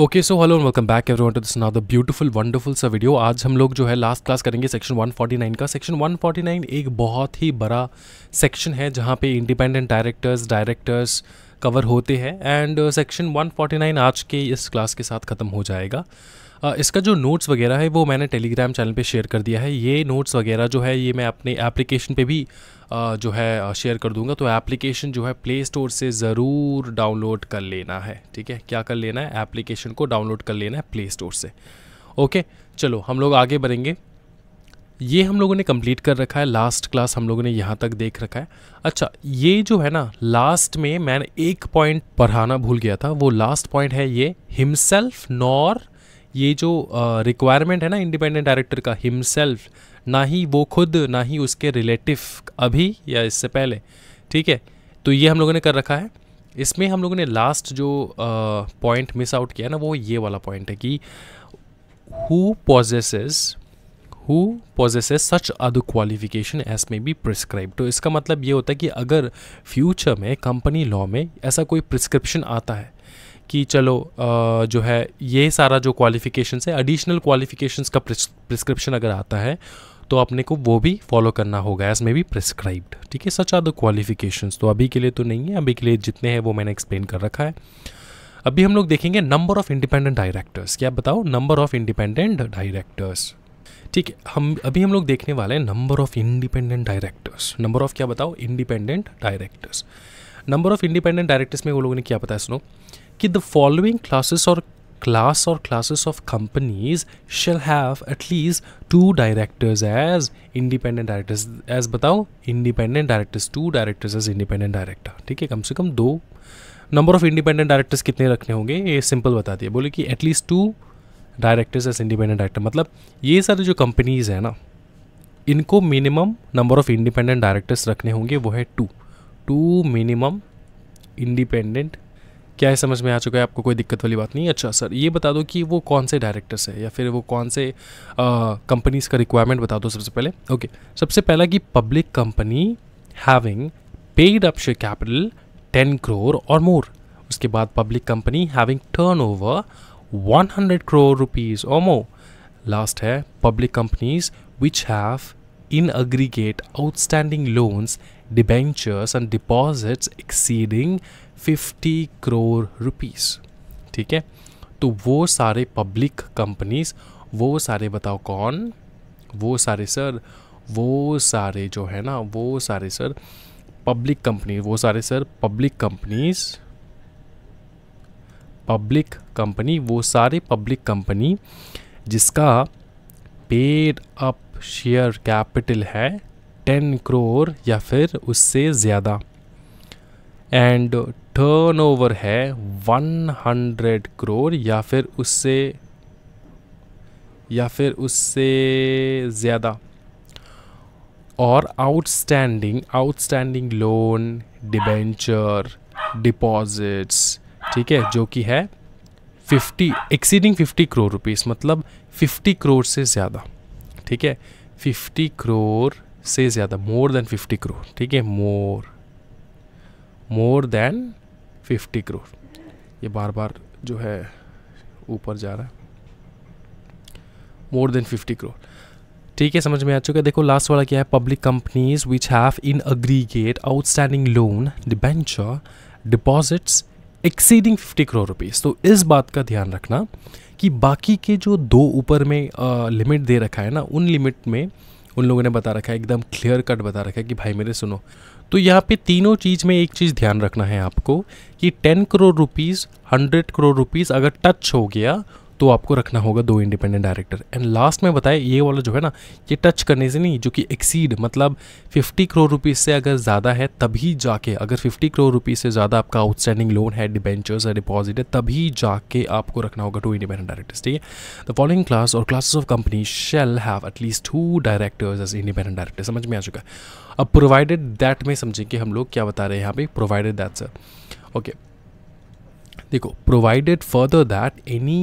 Okay so hello welcome back everyone to this another beautiful wonderful सा video आज हम लोग जो है लास्ट क्लास करेंगे सेक्शन 149 का सेक्शन 149 एक बहुत ही बड़ा सेक्शन है जहाँ पे इंडिपेंडेंट डायरेक्टर्स डायरेक्टर्स कवर होते हैं एंड सेक्शन 149 आज के इस क्लास के साथ ख़त्म हो जाएगा Uh, इसका जो नोट्स वगैरह है वो मैंने टेलीग्राम चैनल पर शेयर कर दिया है ये नोट्स वगैरह जो है ये मैं अपने एप्लीकेशन पर भी जो है शेयर कर दूंगा तो एप्लीकेशन जो है प्ले स्टोर से ज़रूर डाउनलोड कर लेना है ठीक है क्या कर लेना है एप्लीकेशन को डाउनलोड कर लेना है प्ले स्टोर से ओके चलो हम लोग आगे बढ़ेंगे ये हम लोगों ने कंप्लीट कर रखा है लास्ट क्लास हम लोगों ने यहाँ तक देख रखा है अच्छा ये जो है ना लास्ट में मैंने एक पॉइंट पढ़ाना भूल गया था वो लास्ट पॉइंट है ये हिमसेल्फ नॉर ये जो रिक्वायरमेंट uh, है ना इंडिपेंडेंट डायरेक्टर का हिमसेल्फ ना ही वो खुद ना ही उसके रिलेटिव अभी या इससे पहले ठीक है तो ये हम लोगों ने कर रखा है इसमें हम लोगों ने लास्ट जो पॉइंट मिस आउट किया ना वो ये वाला पॉइंट है कि who possesses who possesses such other qualifications may be prescribe तो इसका मतलब ये होता है कि अगर फ्यूचर में कंपनी लॉ में ऐसा कोई प्रिस्क्रिप्शन आता है कि चलो आ, जो है ये सारा जो क्वालिफिकेशन है एडिशनल क्वालिफिकेशंस का प्रिस्क्रिप्शन अगर आता है तो अपने को वो भी फॉलो करना होगा एज मे बी प्रिस्क्राइब्ड ठीक है सच आर द क्वालिफिकेशन तो अभी के लिए तो नहीं है अभी के लिए जितने हैं वो मैंने एक्सप्लेन कर रखा है अभी हम लोग देखेंगे नंबर ऑफ इंडिपेंडेंट डायरेक्टर्स क्या बताओ नंबर ऑफ इंडिपेंडेंट डायरेक्टर्स ठीक है हम अभी हम लोग देखने वाले हैं number of independent directors number of क्या बताओ independent directors number of independent directors में वो लोगों ने क्या बताया सुनो कि द फॉलोइंग क्लासेस और class or classes of companies shall have at least two directors as independent directors as बताओ independent directors two directors as independent director ठीक है कम से कम दो नंबर ऑफ इंडिपेंडेंट डायरेक्टर्स कितने रखने होंगे ये सिंपल बता दिया बोले कि at least two directors as independent director मतलब ये सारी जो कंपनीज़ है ना इनको minimum number of independent directors रखने होंगे वो है टू टू मिनिमम इंडिपेंडेंट क्या है समझ में आ चुका है आपको कोई दिक्कत वाली बात नहीं अच्छा सर ये बता दो कि वो कौन से डायरेक्टर्स है या फिर वो कौन से कंपनीज़ का रिक्वायरमेंट बता दो सबसे पहले ओके सबसे पहला कि public company having paid up share capital ten crore और मोर उसके बाद public company having turnover one hundred crore rupees और मोर लास्ट है public companies which have in aggregate outstanding loans debentures and deposits exceeding fifty crore rupees ठीक है तो वो सारे पब्लिक कंपनीज वो सारे बताओ कौन वो सारे सर वो सारे जो है ना वो सारे सर पब्लिक कंपनी वो सारे sir public companies public company वो सारे पब्लिक कंपनी जिसका पेड अप शेयर कैपिटल है टेन करोर या फिर उससे ज़्यादा एंड टर्नओवर है 100 करोड़ या फिर उससे या फिर उससे ज़्यादा और outstanding outstanding loan debenture deposits ठीक है जो कि है 50 एक्सीडिंग 50 करोड़ रुपीस मतलब 50 करोड़ से ज़्यादा ठीक है 50 करोड़ से ज़्यादा मोर देन 50 करोड़ ठीक है more more than fifty crore ये बार बार जो है ऊपर जा रहा है मोर देन फिफ्टी करोड़ ठीक है समझ में आ चुका है देखो लास्ट वाला क्या है public companies which have in aggregate outstanding loan debenture deposits exceeding fifty crore rupees तो इस बात का ध्यान रखना कि बाकी के जो दो ऊपर में लिमिट दे रखा है ना उन लिमिट में उन लोगों ने बता रखा है एकदम क्लियर कट बता रखा है कि भाई मेरे सुनो तो यहाँ पे तीनों चीज़ में एक चीज़ ध्यान रखना है आपको कि ten crore rupees hundred crore rupees अगर टच हो गया तो आपको रखना होगा दो इंडिपेंडेंट डायरेक्टर एंड लास्ट में बताया ये वाला जो है ना ये टच करने से नहीं जो कि एक्सीड मतलब 50 करोड़ रुपीज़ से अगर ज़्यादा है तभी जाके अगर 50 करोड़ रुपीज़ से ज़्यादा आपका आउटस्टैंडिंग लोन है डिबेंचर्स है डिपॉजिट है तभी जाके आपको रखना होगा टू इंडिपेंडेंट डायरेक्टर्स ठीक है द फॉलोइंग क्लास और classes of company shall have at least two directors as independent director समझ में आ चुका है अब प्रोवाइडेड दैट में समझें कि हम लोग क्या बता रहे हैं यहाँ पे प्रोवाइडेड दैट सर ओके देखो provided further that any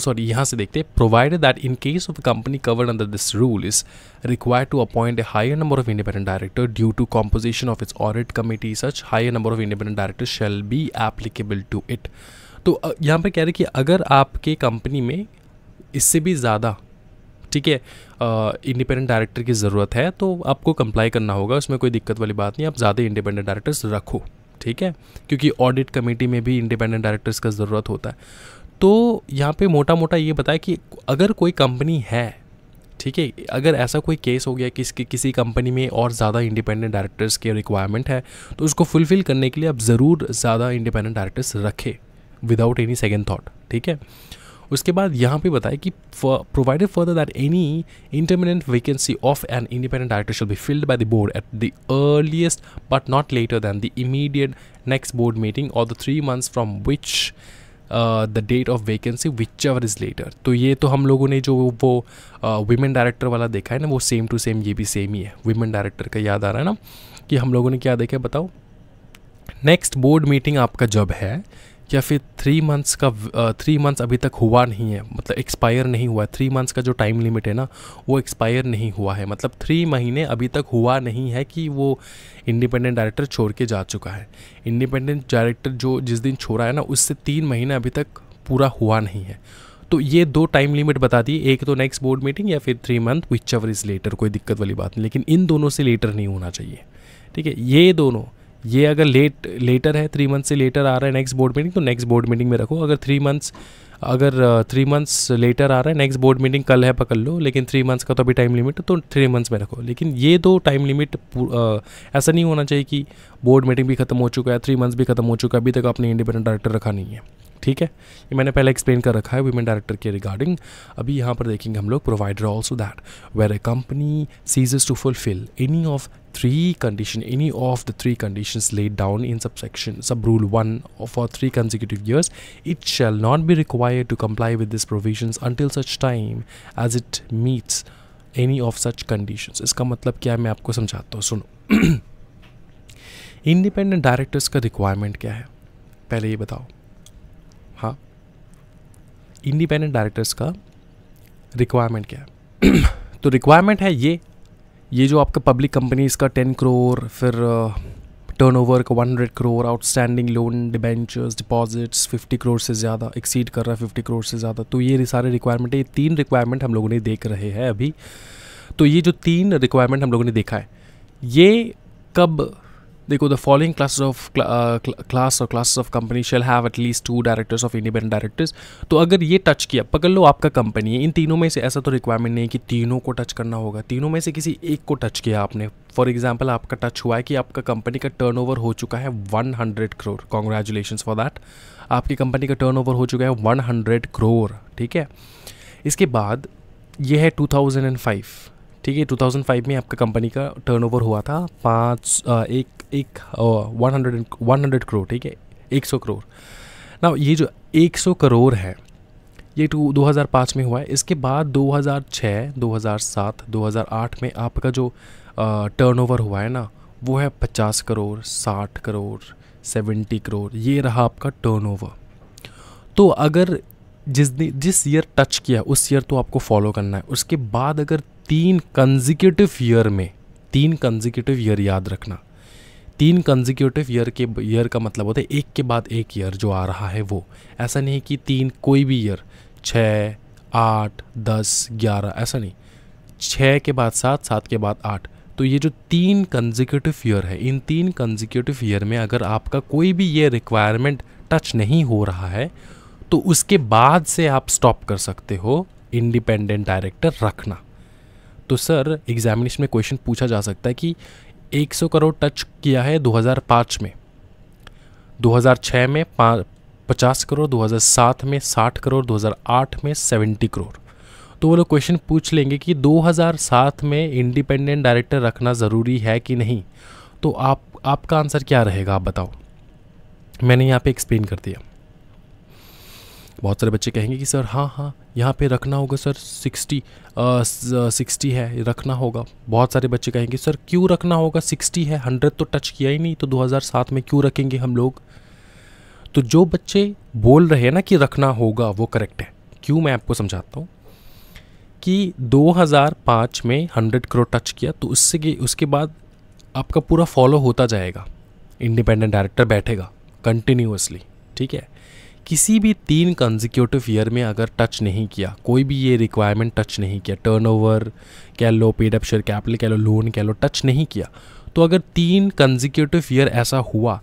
sorry oh, यहाँ से देखते हैं provide that in case of company covered under this rule is required to appoint a higher number of independent director due to composition of its audit committee such higher number of independent director shall be applicable to it तो यहाँ पर कह रहे कि अगर आपके company में इससे भी ज़्यादा ठीक है इंडिपेंडेंट डायरेक्टर की ज़रूरत है तो आपको कंप्लाई करना होगा उसमें कोई दिक्कत वाली बात नहीं आप ज़्यादा इंडिपेंडेंट डायरेक्टर्स रखो ठीक है क्योंकि ऑडिट कमेटी में भी इंडिपेंडेंट डायरेक्टर्स का ज़रूरत होता है तो यहाँ पे मोटा मोटा ये बताया कि अगर कोई कंपनी है ठीक है अगर ऐसा कोई केस हो गया कि किसी किसी कंपनी में और ज़्यादा इंडिपेंडेंट डायरेक्टर्स के रिक्वायरमेंट है तो उसको फुलफ़िल करने के लिए आप ज़रूर ज़्यादा इंडिपेंडेंट डायरेक्टर्स रखें विदाउट एनी सेकेंड थाट ठीक है उसके बाद यहाँ पे बताया कि provided further that any intermittent vacancy of an independent director should be filled by the board at the earliest but not later than the immediate next board meeting और the three months from which the date of vacancy whichever is later तो ये तो हम लोगों ने जो वो women uh, director वाला देखा है ना वो सेम टू सेम ये भी सेम ही है वीमेन डायरेक्टर का याद आ रहा है ना कि हम लोगों ने क्या देखा है बताओ नेक्स्ट बोर्ड मीटिंग आपका जब है या फिर थ्री मंथ्स का थ्री मंथ्स अभी तक हुआ नहीं है मतलब एक्सपायर नहीं हुआ है थ्री मंथ्स का जो टाइम लिमिट है ना वो एक्सपायर नहीं हुआ है मतलब थ्री महीने अभी तक हुआ नहीं है कि वो इंडिपेंडेंट डायरेक्टर छोड़ के जा चुका है इंडिपेंडेंट डायरेक्टर जो जिस दिन छोड़ा है ना उससे तीन महीने अभी तक पूरा हुआ नहीं है तो ये दो टाइम लिमिट बता दी एक तो नेक्स्ट बोर्ड मीटिंग या फिर three month whichever is later कोई दिक्कत वाली बात नहीं लेकिन इन दोनों से लेटर नहीं होना चाहिए ठीक है ये दोनों ये अगर लेट लेटर है थ्री मंथ से लेटर आ रहा है नेक्स्ट बोर्ड मीटिंग तो नेक्स्ट बोर्ड मीटिंग में रखो अगर थ्री मंथ्स अगर थ्री मंथ्स लेटर आ रहा है नेक्स्ट बोर्ड मीटिंग कल है पकड़ लो लेकिन थ्री मंथ्स का तो अभी टाइम लिमिट है तो थ्री मंथ्स में रखो लेकिन ये दो टाइम लिमिट ऐसा नहीं होना चाहिए कि बोर्ड मीटिंग भी खत्म हो चुका है थ्री मंथ्स भी खत्म हो चुका है अभी तक आपने इंडिपेंडेंट डायरेक्टर रखा नहीं है ठीक है ये मैंने पहले एक्सप्लेन कर रखा है वीमेन डायरेक्टर के रिगार्डिंग अभी यहाँ पर देखेंगे हम लोग provider also that where a company ceases to fulfil any of three condition any of the three conditions laid down in subsection sub rule 1 for three consecutive years it shall not be required to comply with these provisions until such time as it meets any of such conditions iska matlab kya है मैं आपको समझाता हूँ सुनो independent directors का requirement क्या है पहले ये बताओ हाँ इंडिपेंडेंट डायरेक्टर्स का रिक्वायरमेंट क्या है तो रिक्वायरमेंट है ये ये जो आपका पब्लिक कंपनीज का टेन करोर फिर टर्न ओवर का one hundred crore outstanding loan debentures deposits fifty crore से ज़्यादा एक्सीड कर रहा है फिफ्टी करोड़ से ज़्यादा तो ये सारे रिक्वायरमेंट है ये तीन रिक्वायरमेंट हम लोगों ने देख रहे हैं अभी तो ये जो तीन रिक्वायरमेंट हम लोगों ने देखा है ये कब देखो the following classes of class और classes of company shall have at least two directors of independent directors तो अगर ये टच किया पकड़ लो आपका कंपनी है इन तीनों में से ऐसा तो रिक्वायरमेंट नहीं है कि तीनों को टच करना होगा तीनों में से किसी एक को टच किया आपने फॉर एग्जाम्पल आपका टच हुआ है कि आपका कंपनी का टर्न हो चुका है hundred crore congratulation for that आपकी कंपनी का टर्न हो चुका है हंड्रेड करोड़ ठीक है इसके बाद यह है फाइव ठीक है 2005 में आपका कंपनी का टर्नओवर हुआ था पाँच एक एक one hundred one hundred crore ठीक है एक सौ करोड़ ना ये जो एक सौ करोड़ है ये टू पाँच में हुआ है इसके बाद 2006 2007 2008 में आपका जो टर्नओवर हुआ है ना वो है पचास करोड़ साठ करोड़ सेवेंटी करोड़ ये रहा आपका टर्नओवर तो अगर जिस दिन जिस ईयर टच किया उस ईयर तो आपको फॉलो करना है उसके बाद अगर तीन कंजिक्यूटिव ईयर में तीन कंजिक्यूटिव ईयर याद रखना तीन कंजिक्यूटिव ईयर के ईयर का मतलब होता है एक के बाद एक ईयर जो आ रहा है वो ऐसा नहीं कि तीन कोई भी ईयर छः आठ दस ग्यारह ऐसा नहीं छः के बाद सात सात के बाद आठ तो ये जो तीन कंजिक्यूटिव ईयर है इन तीन कंजिक्यूटिव ईयर में अगर आपका कोई भी ये रिक्वायरमेंट टच नहीं हो रहा है तो उसके बाद से आप स्टॉप कर सकते हो इंडिपेंडेंट डायरेक्टर रखना तो सर एग्जामिनेशन में क्वेश्चन पूछा जा सकता है कि 100 करोड़ टच किया है 2005 में 2006 में पचास करोड़ 2007 में 60 करोड़ 2008 में 70 करोड़ तो वो लोग क्वेश्चन पूछ लेंगे कि 2007 में इंडिपेंडेंट डायरेक्टर रखना ज़रूरी है कि नहीं तो आप आपका आंसर क्या रहेगा आप बताओ मैंने यहाँ पे एक्सप्लेन कर दिया बहुत सारे बच्चे कहेंगे कि सर हाँ हाँ यहाँ पे रखना होगा सर सिक्सटी सिक्सटी है रखना होगा बहुत सारे बच्चे कहेंगे सर क्यों रखना होगा सिक्सटी है हंड्रेड तो टच किया ही नहीं तो 2007 में क्यों रखेंगे हम लोग तो जो बच्चे बोल रहे हैं ना कि रखना होगा वो करेक्ट है क्यों मैं आपको समझाता हूँ कि 2005 में 100 करोड़ टच किया तो उससे उसके बाद आपका पूरा फॉलो होता जाएगा इंडिपेंडेंट डायरेक्टर बैठेगा कंटिन्यूसली ठीक है किसी भी तीन कंजिक्यूटिव ईयर में अगर टच नहीं किया कोई भी ये रिक्वायरमेंट टच नहीं किया टर्न ओवर कह लो पेड अप शेयर कैपिटल कह लो लोन कह लो टच नहीं किया तो अगर तीन कंजिक्यूटिव ईयर ऐसा हुआ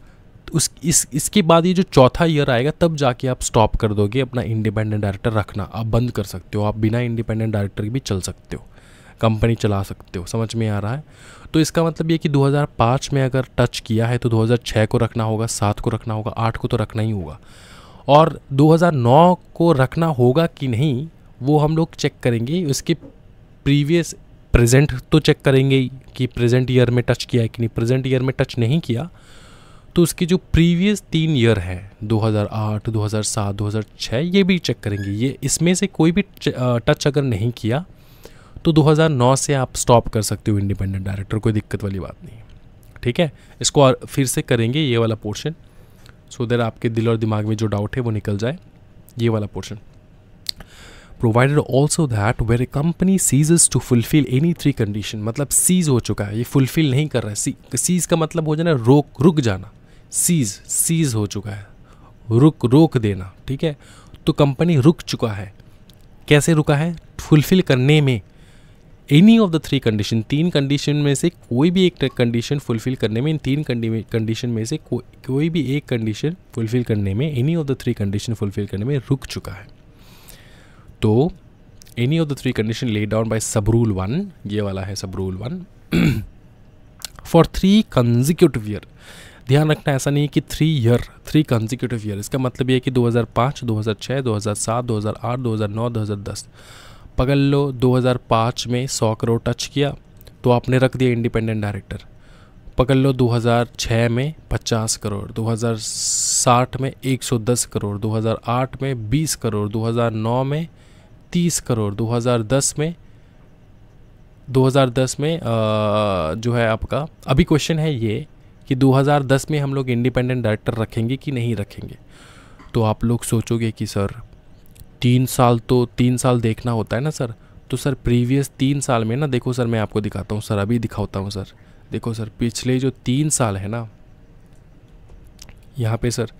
तो उस इस इसके बाद ये जो चौथा ईयर आएगा तब जाके आप स्टॉप कर दोगे अपना इंडिपेंडेंट डायरेक्टर रखना आप बंद कर सकते हो आप बिना इंडिपेंडेंट डायरेक्टर के भी चल सकते हो कंपनी चला सकते हो समझ में आ रहा है तो इसका मतलब ये कि 2005 में अगर टच किया है तो 2006 को रखना होगा सात को रखना होगा आठ को तो रखना ही होगा और 2009 को रखना होगा कि नहीं वो हम लोग चेक करेंगे उसके प्रीवियस प्रेजेंट तो चेक करेंगे कि प्रेजेंट ईयर में टच किया है कि नहीं प्रेजेंट ईयर में टच नहीं किया तो उसके जो प्रीवियस तीन ईयर हैं 2008, 2007, 2006 ये भी चेक करेंगे ये इसमें से कोई भी टच अगर नहीं किया तो 2009 से आप स्टॉप कर सकते हो इंडिपेंडेंट डायरेक्टर कोई दिक्कत वाली बात नहीं ठीक है इसको फिर से करेंगे ये वाला पोर्शन सो देर आपके दिल और दिमाग में जो डाउट है वो निकल जाए ये वाला portion provided also that where a company ceases to fulfil any three condition मतलब सीज हो चुका है ये फुलफिल नहीं कर रहा है सीज का मतलब हो जाना रोक रुक जाना सीज सीज हो चुका है रुक रोक देना ठीक है तो कंपनी रुक चुका है कैसे रुका है फुलफिल करने में any of the three condition तीन कंडीशन में से कोई भी एक कंडीशन फुलफिल करने में इन तीन कंडीशन में से को, कोई भी एक कंडीशन फुलफिल करने में any of the three condition fulfil करने में रुक चुका है तो any of the three condition lay down by sub rule one ये वाला है sub rule one for three consecutive year ध्यान रखना ऐसा नहीं कि three year three consecutive year इसका मतलब ये है कि 2005, 2006, 2007, 2008, 2009, 2010 लो 2005 में 100 करोड़ टच किया तो आपने रख दिया इंडिपेंडेंट डायरेक्टर लो 2006 में 50 करोड़ 2060 में 110 करोड़ 2008 में 20 करोड़ 2009 में 30 करोड़ 2010 में 2010 में आ, जो है आपका अभी क्वेश्चन है ये कि 2010 में हम लोग इंडिपेंडेंट डायरेक्टर रखेंगे कि नहीं रखेंगे तो आप लोग सोचोगे कि सर तीन साल तो तीन साल देखना होता है ना सर तो सर प्रीवियस तीन साल में ना देखो सर मैं आपको दिखाता हूँ सर अभी दिखाता हूँ सर देखो सर पिछले जो तीन साल है ना यहाँ पे सर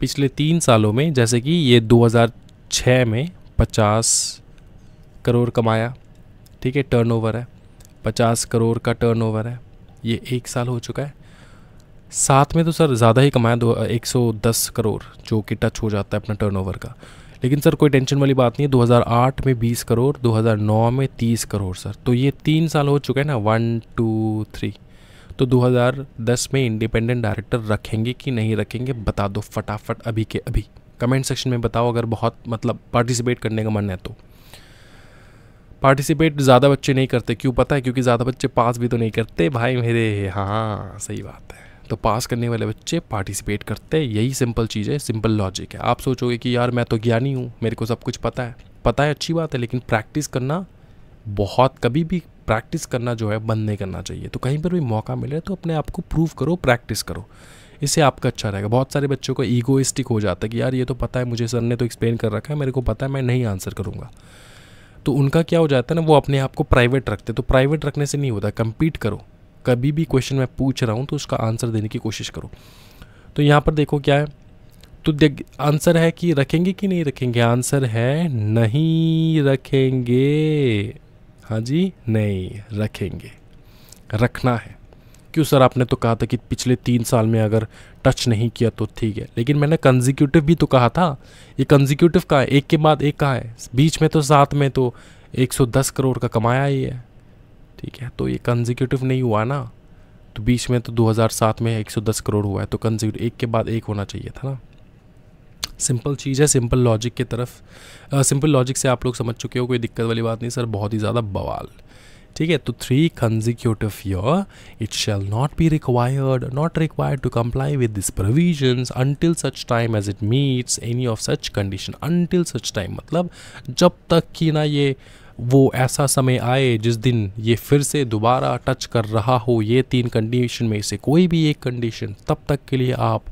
पिछले तीन सालों में जैसे कि ये 2006 में 50 करोड़ कमाया ठीक है टर्नओवर है 50 करोड़ का टर्नओवर है ये एक साल हो चुका है साथ में तो सर ज़्यादा ही कमाया दो एक करोड़ जो कि टच हो जाता है अपना टर्नओवर का लेकिन सर कोई टेंशन वाली बात नहीं है 2008 में 20 करोड़ 2009 में 30 करोड़ सर तो ये तीन साल हो चुके हैं ना वन टू थ्री तो 2010 में इंडिपेंडेंट डायरेक्टर रखेंगे कि नहीं रखेंगे बता दो फटाफट अभी के अभी कमेंट सेक्शन में बताओ अगर बहुत मतलब पार्टिसिपेट करने का मन है तो पार्टिसिपेट ज़्यादा बच्चे नहीं करते क्यों पता है क्योंकि ज़्यादा बच्चे पास भी तो नहीं करते भाई मेरे हाँ सही बात है तो पास करने वाले बच्चे पार्टिसिपेट करते हैं यही सिंपल चीज़ है सिंपल लॉजिक है आप सोचोगे कि यार मैं तो ज्ञानी हूँ मेरे को सब कुछ पता है पता है अच्छी बात है लेकिन प्रैक्टिस करना बहुत कभी भी प्रैक्टिस करना जो है बंद नहीं करना चाहिए तो कहीं पर भी मौका मिले तो अपने आप को प्रूव करो प्रैक्टिस करो इससे आपका अच्छा रहेगा बहुत सारे बच्चों को ईगोइस्टिक हो जाता है कि यार ये तो पता है मुझे सर ने तो एक्सप्लेन कर रखा है मेरे को पता है मैं नहीं आंसर करूँगा तो उनका क्या हो जाता है ना वो अपने आप को प्राइवेट रखते तो प्राइवेट रखने से नहीं होता कंपीट करो कभी भी क्वेश्चन मैं पूछ रहा हूँ तो उसका आंसर देने की कोशिश करो तो यहाँ पर देखो क्या है तो देख आंसर है कि रखेंगे कि नहीं रखेंगे आंसर है नहीं रखेंगे हाँ जी नहीं रखेंगे रखना है क्यों सर आपने तो कहा था कि पिछले तीन साल में अगर टच नहीं किया तो ठीक है लेकिन मैंने कंजिक्यूटिव भी तो कहा था ये कंजिक्यूटिव कहाँ है एक के बाद एक कहाँ है बीच में तो साथ में तो 110 करोड़ का कमाया ही है ठीक है तो ये कंजिक्यूटिव नहीं हुआ ना तो बीच में तो 2007 में 110 करोड़ हुआ है तो कंजिक्यूटिव एक के बाद एक होना चाहिए था ना सिंपल चीज़ है सिंपल लॉजिक की तरफ सिंपल लॉजिक से आप लोग समझ चुके हो कोई दिक्कत वाली बात नहीं सर बहुत ही ज़्यादा बवाल ठीक है तो three consecutive years it shall not be required not required to comply with this provision until such time as it meets any of such condition until such time मतलब जब तक कि ना ये वो ऐसा समय आए जिस दिन ये फिर से दोबारा टच कर रहा हो ये तीन कंडीशन में से कोई भी एक कंडीशन तब तक के लिए आप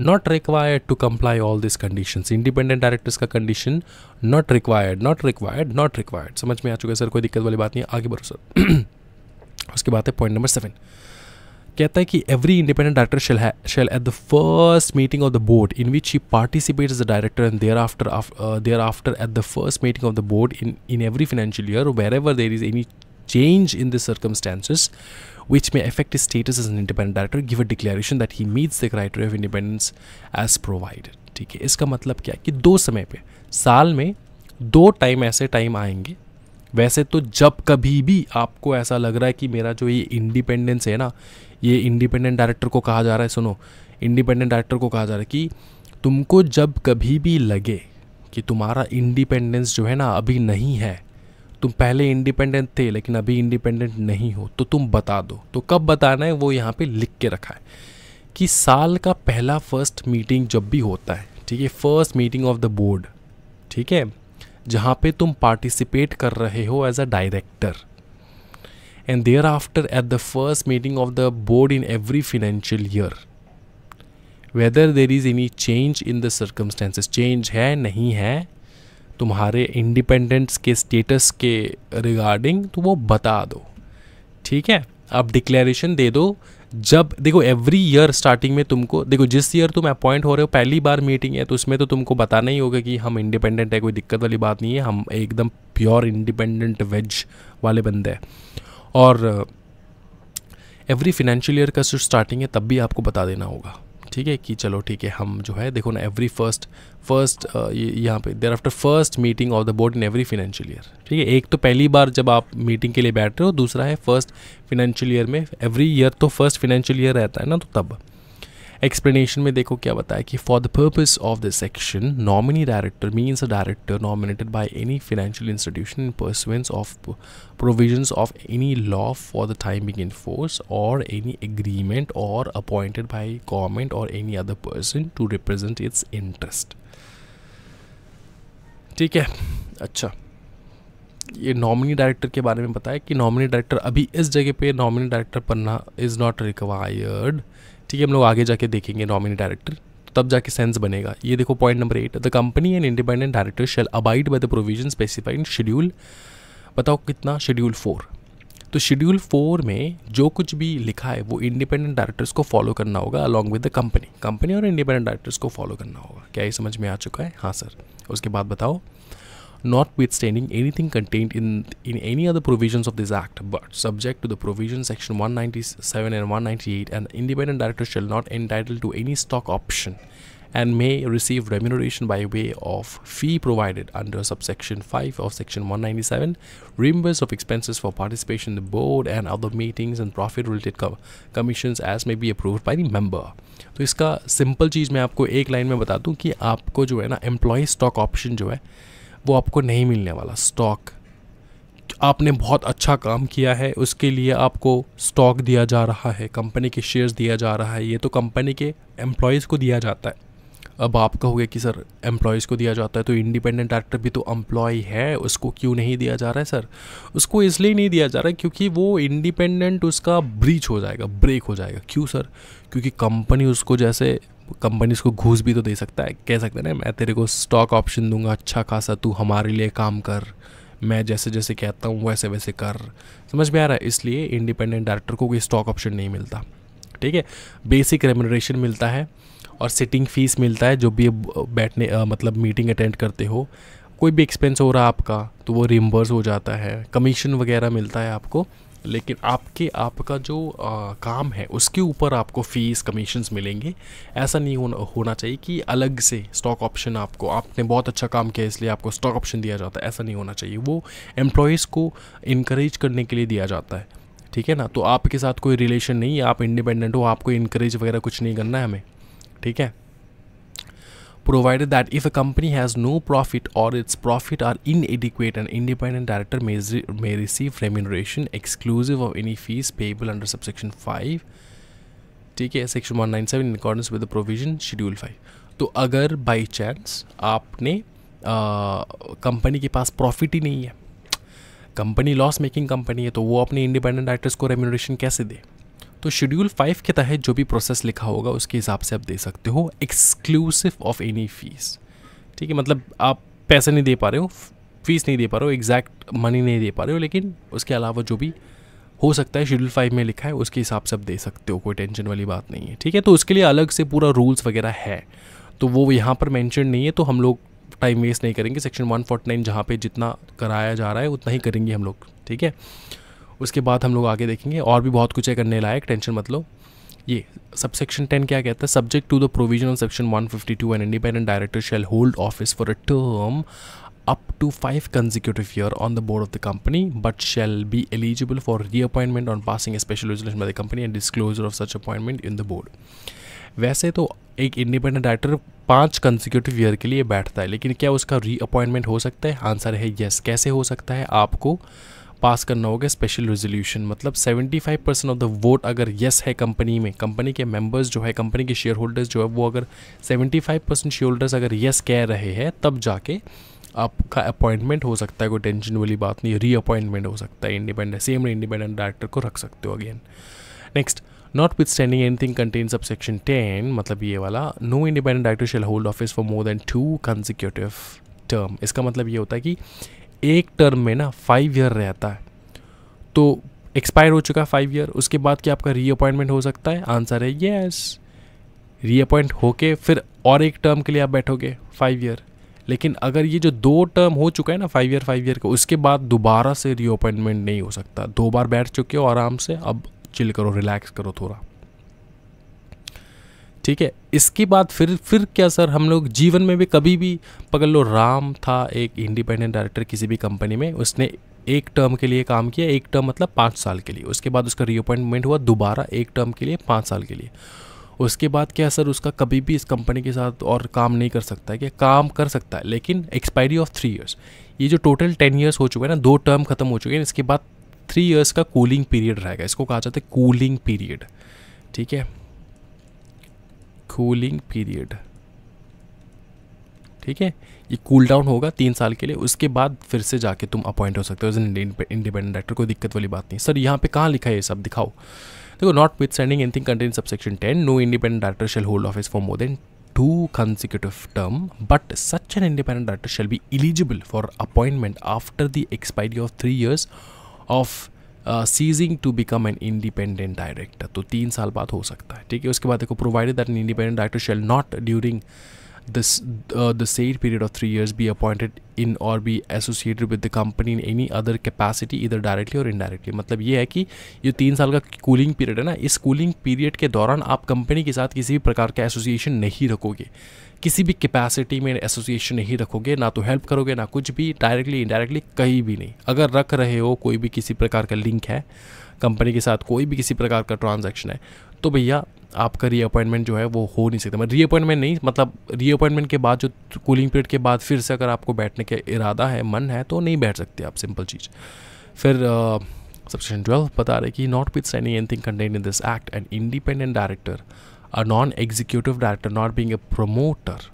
not required to comply all this condition independent directors का condition not required not required not required समझ में आ चुका है सर कोई दिक्कत वाली बात नहीं आगे बढ़ो सर उसके बाद है पॉइंट नंबर सेवन कहता है कि every independent director shall at the first meeting of the board in which he participate as the director and thereafter thereafter at the first meeting of the board in in every financial year wherever there is any change in the circumstances which may affect status as an an director give a declaration declaration he he meets the criteria of independence as ठीक है इसका मतलब क्या कि दो समय पर साल में दो टाइम ऐसे टाइम आएंगे वैसे तो जब कभी भी आपको ऐसा लग रहा है कि मेरा जो ये इंडिपेंडेंस है ना ये इंडिपेंडेंट डायरेक्टर को कहा जा रहा है सुनो इंडिपेंडेंट डायरेक्टर को कहा जा रहा है कि तुमको जब कभी भी लगे कि तुम्हारा इंडिपेंडेंस जो है ना अभी नहीं है तुम पहले इंडिपेंडेंट थे लेकिन अभी इंडिपेंडेंट नहीं हो तो तुम बता दो तो कब बताना है वो यहाँ पे लिख के रखा है कि साल का पहला फर्स्ट मीटिंग जब भी होता है ठीक है first meeting of the board ठीक है जहाँ पे तुम पार्टिसिपेट कर रहे हो as a director and thereafter at the first meeting of the board in every financial year whether there is any change in the circumstances change है नहीं है तुम्हारे इंडिपेंडेंस के स्टेटस के रिगार्डिंग तो वो बता दो ठीक है आप डिक्लेरेशन दे दो जब देखो एवरी ईयर स्टार्टिंग में तुमको देखो जिस ईयर तुम अपॉइंट हो रहे हो पहली बार मीटिंग है तो उसमें तो तुमको बताना ही होगा कि हम इंडिपेंडेंट है कोई दिक्कत वाली बात नहीं है हम एकदम प्योर इंडिपेंडेंट वेज वाले बंदे हैं और एवरी फिनेंशियल ईयर का जो स्टार्टिंग है तब भी आपको बता देना होगा ठीक है कि चलो ठीक है हम जो है देखो ना एवरी फर्स्ट फर्स्ट यहाँ पे thereafter first meeting of the board in every financial year ठीक है एक तो पहली बार जब आप मीटिंग के लिए बैठ रहे हो दूसरा है फर्स्ट फिनेंशियल ईयर में एवरी ईयर तो फर्स्ट फाइनेंशियल ईयर रहता है ना तो तब एक्सप्लेनेशन में देखो क्या बताया कि for the purpose of the section nominee director means a director nominated by any financial institution in pursuance of provisions of any law for the time being in force और एनी एग्रीमेंट और appointed by government और any other person to represent its interest ठीक है अच्छा ये nominee director के बारे में बताया कि नॉमिनी डायरेक्टर अभी इस जगह पे नॉमिनी डायरेक्टर बनना इज़ नॉट रिक्वायर्ड ठीक है हम लोग आगे जाके देखेंगे नॉमिनी डायरेक्टर तो तब जाके सेंस बनेगा ये देखो point number eight the company and independent director shall abide by the provision specified schedule बताओ कितना शेड्यूल फोर तो शेड्यूल फोर में जो कुछ भी लिखा है वो इंडिपेंडेंट डायरेक्टर्स को फॉलो करना होगा along with the company company और इंडिपेंडेंट डायरेक्टर्स को फॉलो करना होगा क्या ये समझ में आ चुका है हाँ सर उसके बाद बताओ notwithstanding anything contained in, in any other provisions of this Act, but subject to the provision section 197 and 198, an independent director shall not entitle to any stock option and may receive remuneration by way of fee provided under subsection 5 of section 197 reimburse of expenses for participation in the board and other meetings and profit related commissions as may be approved by the member तो इसका simple चीज़ मैं आपको एक line में बता दूं कि आपको जो है ना एम्प्लॉय स्टॉक ऑप्शन जो है वो आपको नहीं मिलने वाला स्टॉक आपने बहुत अच्छा काम किया है उसके लिए आपको स्टॉक दिया जा रहा है कंपनी के शेयर्स दिया जा रहा है ये तो कंपनी के एम्प्लॉयज़ को दिया जाता है अब आप कहोगे कि सर एम्प्लॉयज़ को दिया जाता है तो इंडिपेंडेंट एक्टर भी तो एम्प्लॉय है उसको क्यों नहीं दिया जा रहा है सर उसको इसलिए नहीं दिया जा रहा है क्योंकि वो इंडिपेंडेंट उसका ब्रीच हो जाएगा ब्रेक हो जाएगा क्यों सर क्योंकि कंपनी उसको जैसे कंपनीज को घूस भी तो दे सकता है कह सकते ना मैं तेरे को स्टॉक ऑप्शन दूंगा अच्छा खासा तू हमारे लिए काम कर मैं जैसे जैसे कहता हूँ वैसे वैसे कर समझ में आ रहा है इसलिए इंडिपेंडेंट डायरेक्टर को कोई स्टॉक ऑप्शन नहीं मिलता ठीक है बेसिक रेमोनरेशन मिलता है और सिटिंग फीस मिलता है जो भी बैठने आ, मतलब मीटिंग अटेंड करते हो कोई भी एक्सपेंस हो रहा है आपका तो वो रिम्बर्स हो जाता है कमीशन वगैरह मिलता है आपको लेकिन आपके आपका जो आ, काम है उसके ऊपर आपको फ़ीस कमीशंस मिलेंगे ऐसा नहीं होना होना चाहिए कि अलग से स्टॉक ऑप्शन आपको आपने बहुत अच्छा काम किया इसलिए आपको स्टॉक ऑप्शन दिया जाता है ऐसा नहीं होना चाहिए वो एम्प्लॉयज़ को इनक्रेज करने के लिए दिया जाता है ठीक है ना तो आपके साथ कोई रिलेशन नहीं आप इंडिपेंडेंट हो आपको इनक्रेज वगैरह कुछ नहीं करना है हमें ठीक है provided that if a company has no profit or its profit are inadequate, an independent director may, re- may receive remuneration exclusive of any fees payable under subsection 5 ठीक है section 197 in accordance with the provision schedule 5 तो अगर by chance आपने company के पास profit ही नहीं है company loss making company है तो वो अपने इंडिपेंडेंट डायरेक्टर्स को रेम्यूनरेशन कैसे दे तो शेड्यूल फाइव के तहत जो भी प्रोसेस लिखा होगा उसके हिसाब से आप दे सकते हो एक्सक्लूसिव ऑफ एनी फीस ठीक है मतलब आप पैसे नहीं दे पा रहे हो फीस नहीं दे पा रहे हो एग्जैक्ट मनी नहीं दे पा रहे हो लेकिन उसके अलावा जो भी हो सकता है शेड्यूल फाइव में लिखा है उसके हिसाब से आप दे सकते हो कोई टेंशन वाली बात नहीं है ठीक है तो उसके लिए अलग से पूरा रूल्स वगैरह है तो वो यहाँ पर मैंशन नहीं है तो हम लोग टाइम वेस्ट नहीं करेंगे सेक्शन वन फोर्टी नाइन जहाँ पर जितना कराया जा रहा है उतना ही करेंगे हम लोग ठीक है उसके बाद हम लोग आगे देखेंगे और भी बहुत कुछ है करने लायक टेंशन मत लो ये सब सेक्शन टेन क्या कहता है subject to the provision of section one fifty two an independent director shall hold office for a term up to five consecutive year on the board of the company but shall be eligible for reappointment on passing special resolution by the company and disclosure of such appointment in the वैसे तो एक independent director पांच consecutive year के लिए बैठता है लेकिन क्या उसका रीअपॉइंटमेंट हो सकता है आंसर है येस yes. कैसे हो सकता है आपको पास करना होगा स्पेशल रेजोल्यूशन मतलब 75 परसेंट ऑफ द वोट अगर यस है कंपनी में कंपनी के मेंबर्स जो है कंपनी के शेयर होल्डर्स जो है वो अगर 75 परसेंट शेयर होल्डर्स अगर यस कह रहे हैं तब जाके आपका अपॉइंटमेंट हो सकता है कोई टेंशन वाली बात नहीं रीअपॉइंटमेंट हो सकता है इंडिपेंडेंट सेम इंडिपेंडेंट डायरेक्टर को रख सकते हो again next notwithstanding anything thing contain subsection ten मतलब ये वाला no independent director shall hold office for more than two consecutive term इसका मतलब ये होता है कि एक टर्म में ना फाइव ईयर रहता है तो एक्सपायर हो चुका फाइव ईयर उसके बाद क्या आपका रीअपॉइंटमेंट हो सकता है आंसर है येस रीअपॉइंट होके फिर और एक टर्म के लिए आप बैठोगे फाइव ईयर लेकिन अगर ये जो दो टर्म हो चुका है ना फाइव ईयर फाइव ईयर का उसके बाद दोबारा से रीअपॉइंटमेंट नहीं हो सकता दो बार बैठ चुके हो आराम से अब चिल करो रिलैक्स करो थोड़ा ठीक है इसके बाद फिर फिर क्या सर हम लोग जीवन में भी कभी भी पकड़ लो राम था एक इंडिपेंडेंट डायरेक्टर किसी भी कंपनी में उसने एक टर्म के लिए काम किया एक टर्म मतलब पाँच साल के लिए उसके बाद उसका रीअपॉइंटमेंट हुआ दोबारा एक टर्म के लिए पाँच साल के लिए उसके बाद क्या सर उसका कभी भी इस कंपनी के साथ और काम नहीं कर सकता है क्या काम कर सकता है लेकिन एक्सपायरी ऑफ थ्री ईयर्स ये जो टोटल टेन ईयर्स हो चुका है ना दो टर्म खत्म हो चुके हैं इसके बाद थ्री ईयर्स का कूलिंग पीरियड रहेगा इसको कहा जाता है कूलिंग पीरियड ठीक है कूलिंग पीरियड ठीक है ये कूल डाउन होगा तीन साल के लिए उसके बाद फिर से जाके तुम अपॉइंट हो सकते हो एज इंडिपेंडेंट डायरेक्टर कोई दिक्कत वाली बात नहीं सर यहाँ पे कहाँ लिखा है ये सब दिखाओ देखो notwithstanding anything contain subsection ten no independent director shall hold office for more than two consecutive term but such an independent director shall be eligible for appointment after the expiry of three years of ceasing to become an independent director तो तीन साल बाद हो सकता है ठीक है उसके बाद देखो provided that an independent director shall not during this uh, the said period of three years be appointed in और be associated with the company in any other capacity either directly और इनडायरेक्टली मतलब ये है कि ये तीन साल का कूलिंग पीरियड है ना इस कूलिंग पीरियड के दौरान आप कंपनी के साथ किसी भी प्रकार का एसोसिएशन नहीं रखोगे किसी भी कैपेसिटी में एसोसिएशन नहीं रखोगे ना तो हेल्प करोगे ना कुछ भी डायरेक्टली इनडायरेक्टली कहीं भी नहीं अगर रख रहे हो कोई भी किसी प्रकार का लिंक है कंपनी के साथ कोई भी किसी प्रकार का ट्रांजैक्शन है तो भैया आपका रीअपॉइंटमेंट जो है वो हो नहीं सकता मतलब रीअपॉइंटमेंट नहीं मतलब रीअपॉइंटमेंट के बाद जो कूलिंग पीरियड के बाद फिर से अगर आपको बैठने का इरादा है मन है तो नहीं बैठ सकते आप सिंपल चीज़ फिर सेक्शन ट्वेल्व बता रहे कि notwithstanding anything contain in this act and independent director a non executive director not being a promoter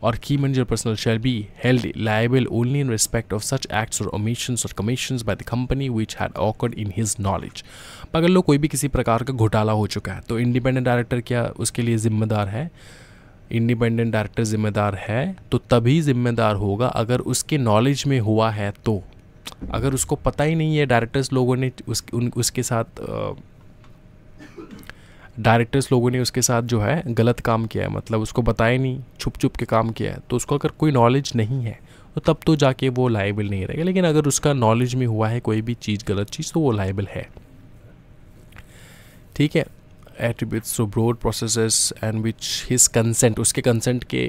or key managerial personnel shall be held liable only in respect of such acts or omissions or commissions by the company which had occurred in his knowledge अगर लो कोई भी किसी प्रकार का घोटाला हो चुका है तो इंडिपेंडेंट डायरेक्टर क्या उसके लिए जिम्मेदार है इंडिपेंडेंट डायरेक्टर जिम्मेदार है तो तभी जिम्मेदार होगा अगर उसके नॉलेज में हुआ है तो अगर उसको पता ही नहीं है डायरेक्टर्स लोगों ने उस उन उसके साथ डायरेक्टर्स लोगों ने उसके साथ जो है गलत काम किया है मतलब उसको बताया नहीं छुप छुप के काम किया है तो उसको अगर कोई नॉलेज नहीं है तो तब तो जाके वो लाइबल नहीं रहेगा लेकिन अगर उसका नॉलेज में हुआ है कोई भी चीज़ गलत चीज़ तो वो लाइबल है ठीक है attributes to board process and which his consent उसके कंसेंट के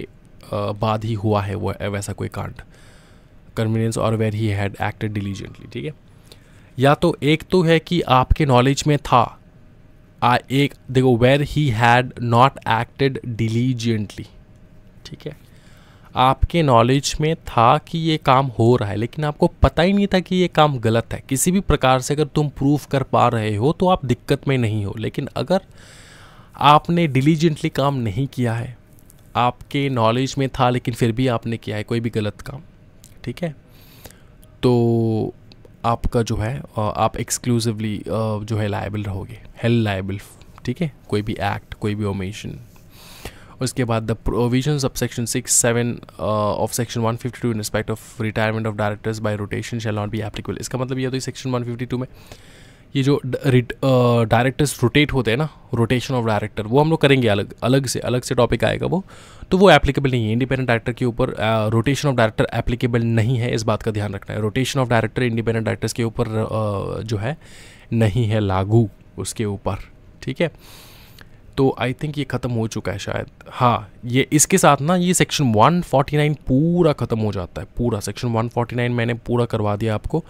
बाद ही हुआ है वो वैसा कोई कांड कन्वीनियंस और where he had acted diligently ठीक है या तो एक तो है कि आपके नॉलेज में था एक देखो where he had not acted diligently ठीक है आपके नॉलेज में था कि ये काम हो रहा है लेकिन आपको पता ही नहीं था कि ये काम गलत है किसी भी प्रकार से अगर तुम प्रूफ कर पा रहे हो तो आप दिक्कत में नहीं हो लेकिन अगर आपने डिलीजेंटली काम नहीं किया है आपके नॉलेज में था लेकिन फिर भी आपने किया है कोई भी गलत काम ठीक है तो आपका जो है आप एक्सक्लूसिवली जो है लाइबल रहोगे हेल लाइबल ठीक है कोई भी एक्ट कोई भी ओमेशन उसके बाद the provision of section six seven of section one fifty two in respect of retirement of directors by rotation shall not be applicable इसका मतलब यह तो सेक्शन वन फिफ्टी टू में ये जो डायरेक्टर्स रोटेट uh, होते हैं ना रोटेशन ऑफ डायरेक्टर वो हम लोग करेंगे अलग अलग से अलग से टॉपिक आएगा वो तो वो एप्लीकेबल नहीं है इंडिपेंडेंट डायरेक्टर के ऊपर रोटेशन ऑफ डायरेक्टर एप्लीकेबल नहीं है इस बात का ध्यान रखना है rotation of director independent directors के ऊपर uh, जो है नहीं है लागू उसके ऊपर ठीक है तो आई थिंक ये ख़त्म हो चुका है शायद हाँ ये इसके साथ ना ये सेक्शन 149 पूरा ख़त्म हो जाता है पूरा सेक्शन 149 मैंने पूरा करवा दिया आपको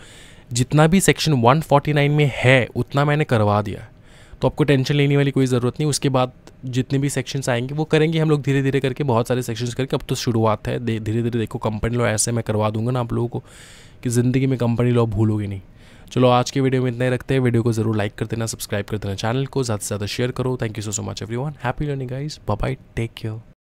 जितना भी सेक्शन 149 में है उतना मैंने करवा दिया है तो आपको टेंशन लेने वाली कोई ज़रूरत नहीं उसके बाद जितने भी सेक्शंस आएंगे वो करेंगे हम लोग धीरे धीरे करके बहुत सारे सेक्शंस करके अब तो शुरुआत है धीरे धीरे देखो कंपनी लॉ ऐसे मैं करवा दूंगा ना आप लोगों को कि ज़िंदगी में कंपनी लॉ भूलोगे नहीं चलो आज के वीडियो में इतना ही रखते हैं वीडियो को जरूर लाइक कर देना सब्सक्राइब कर देना चैनल को ज़्यादा से ज़्यादा शेयर करो thank you so so much everyone happy learning guys bye take care